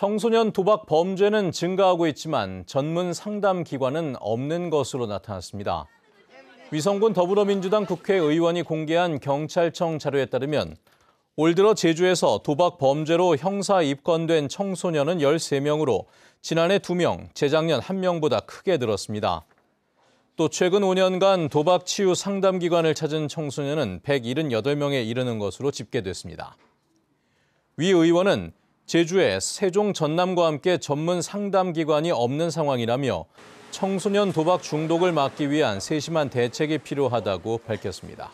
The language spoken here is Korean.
청소년 도박 범죄는 증가하고 있지만 전문 상담 기관은 없는 것으로 나타났습니다. 위성군 더불어민주당 국회의원이 공개한 경찰청 자료에 따르면 올 들어 제주에서 도박 범죄로 형사 입건된 청소년은 13명으로 지난해 2명, 재작년 1명보다 크게 늘었습니다. 또 최근 5년간 도박 치유 상담 기관을 찾은 청소년은 178명에 이르는 것으로 집계됐습니다. 위 의원은 제주에 세종 전남과 함께 전문 상담기관이 없는 상황이라며 청소년 도박 중독을 막기 위한 세심한 대책이 필요하다고 밝혔습니다.